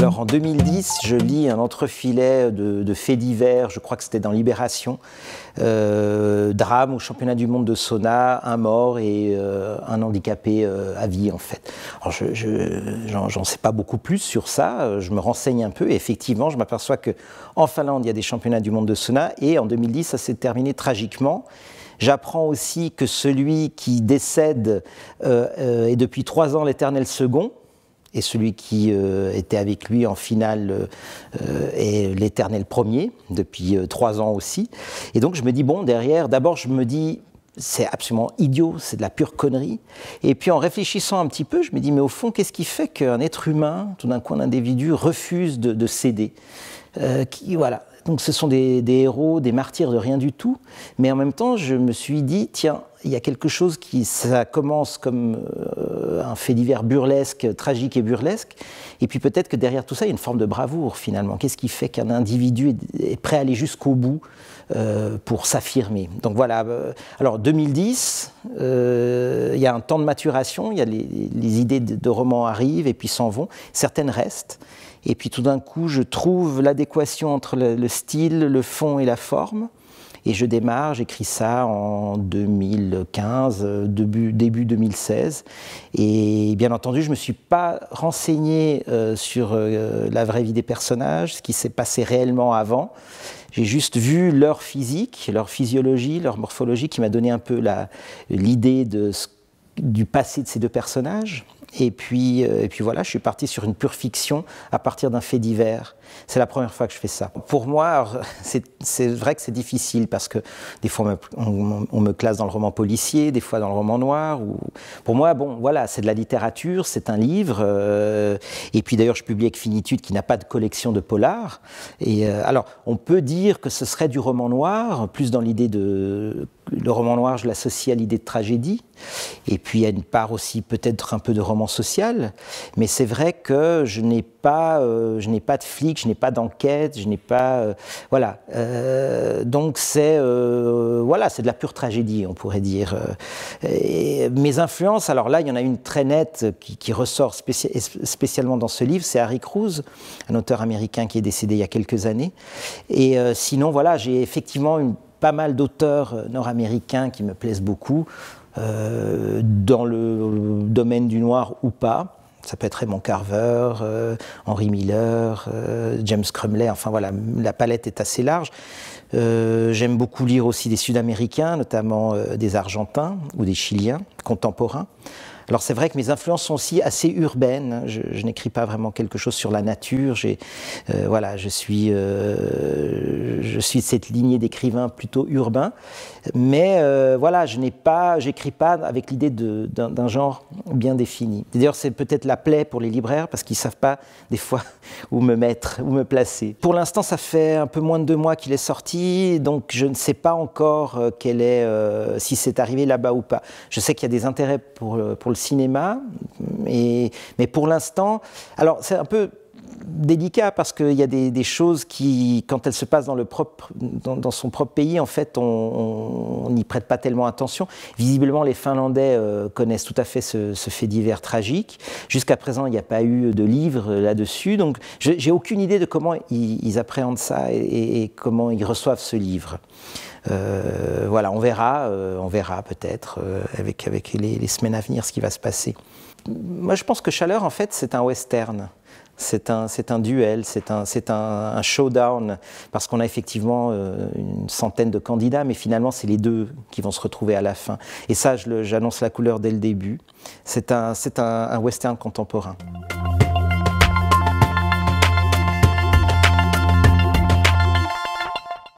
Alors en 2010, je lis un entrefilet de, faits divers, je crois que c'était dans Libération, euh, drame au championnat du monde de sauna, un mort et euh, un handicapé euh, à vie en fait. Alors je n'en sais pas beaucoup plus sur ça, je me renseigne un peu et effectivement je m'aperçois qu'en Finlande il y a des championnats du monde de sauna et en 2010 ça s'est terminé tragiquement. J'apprends aussi que celui qui décède est depuis trois ans l'éternel second et celui qui euh, était avec lui en finale euh, est l'éternel premier, depuis euh, trois ans aussi. Et donc je me dis, bon, derrière, d'abord je me dis, c'est absolument idiot, c'est de la pure connerie. Et puis en réfléchissant un petit peu, je me dis, mais au fond, qu'est-ce qui fait qu'un être humain, tout d'un coup un individu, refuse de, céder qui, voilà, donc ce sont des, héros, des martyrs de rien du tout, mais en même temps je me suis dit, tiens, il y a quelque chose qui, ça commence comme euh, un fait divers burlesque, tragique et burlesque, et puis peut-être que derrière tout ça, il y a une forme de bravoure finalement. Qu'est-ce qui fait qu'un individu est, prêt à aller jusqu'au bout euh, pour s'affirmer Donc voilà, euh, alors 2010, il y a un temps de maturation, il y a les, idées de, de romans arrivent et puis s'en vont, certaines restent. Et puis tout d'un coup, je trouve l'adéquation entre le, style, le fond et la forme. Et je démarre, j'écris ça en 2015, début, 2016. Et bien entendu, je ne me suis pas renseigné euh, sur euh, la vraie vie des personnages, ce qui s'est passé réellement avant. J'ai juste vu leur physique, leur physiologie, leur morphologie, qui m'a donné un peu l'idée du passé de ces deux personnages. Et puis, euh, et puis voilà, je suis parti sur une pure fiction à partir d'un fait divers. C'est la première fois que je fais ça. Pour moi, c'est vrai que c'est difficile parce que des fois on me, classe dans le roman policier, des fois dans le roman noir. Ou... Pour moi, bon, voilà, c'est de la littérature, c'est un livre. Euh, et puis d'ailleurs, je publie avec Finitude qui n'a pas de collection de polars. Et euh, alors, on peut dire que ce serait du roman noir, plus dans l'idée de le roman noir, je l'associe à l'idée de tragédie, et puis à une part aussi peut-être un peu de roman social, mais c'est vrai que je n'ai pas, euh, je n'ai pas de flic, je n'ai pas d'enquête, je n'ai pas, euh, voilà. Euh, donc c'est, voilà, c'est de la pure tragédie, on pourrait dire. mes influences, alors là, il y en a une très nette qui, ressort spécialement dans ce livre, c'est Harry Cruz, un auteur américain qui est décédé il y a quelques années. Et sinon, voilà, j'ai effectivement une pas mal d'auteurs euh, nord-américains qui me plaisent beaucoup, euh, dans le domaine du noir ou pas. Ça peut être Raymond Carver, euh, Henry Miller, James Crumley, enfin voilà, la palette est assez large. J'aime beaucoup lire aussi des Sud-Américains, notamment des Argentins ou des Chiliens contemporains. Alors c'est vrai que mes influences sont aussi assez urbaines. Je, n'écris pas vraiment quelque chose sur la nature. Euh, voilà, je suis, euh, je suis de cette lignée d'écrivains plutôt urbains. Mais euh, voilà, je n'ai pas, j'écris pas avec l'idée d'un genre bien défini. D'ailleurs, c'est peut-être la plaie pour les libraires parce qu'ils ne savent pas des fois où me mettre, où me placer. Pour l'instant, ça fait un peu moins de deux mois qu'il est sorti, donc je ne sais pas encore est, si c'est arrivé là-bas ou pas. Je sais qu'il y a des intérêts pour, pour le cinéma. Et, mais pour l'instant, alors c'est un peu délicat parce qu'il y a des, choses qui, quand elles se passent dans, le propre, dans, son propre pays, en fait, on n'y prête pas tellement attention. Visiblement, les Finlandais euh, connaissent tout à fait ce, fait divers tragique. Jusqu'à présent, il n'y a pas eu de livre euh, là-dessus. Donc, j'ai aucune idée de comment ils, appréhendent ça et, comment ils reçoivent ce livre. Euh, voilà, on verra, euh, on verra peut-être euh, avec, avec les, semaines à venir ce qui va se passer. Moi, je pense que Chaleur, en fait, c'est un western. C'est un, c'est un duel, c'est un, c'est un, showdown, parce qu'on a effectivement une centaine de candidats, mais finalement, c'est les deux qui vont se retrouver à la fin. Et ça, j'annonce la couleur dès le début. C'est un, c'est un western contemporain.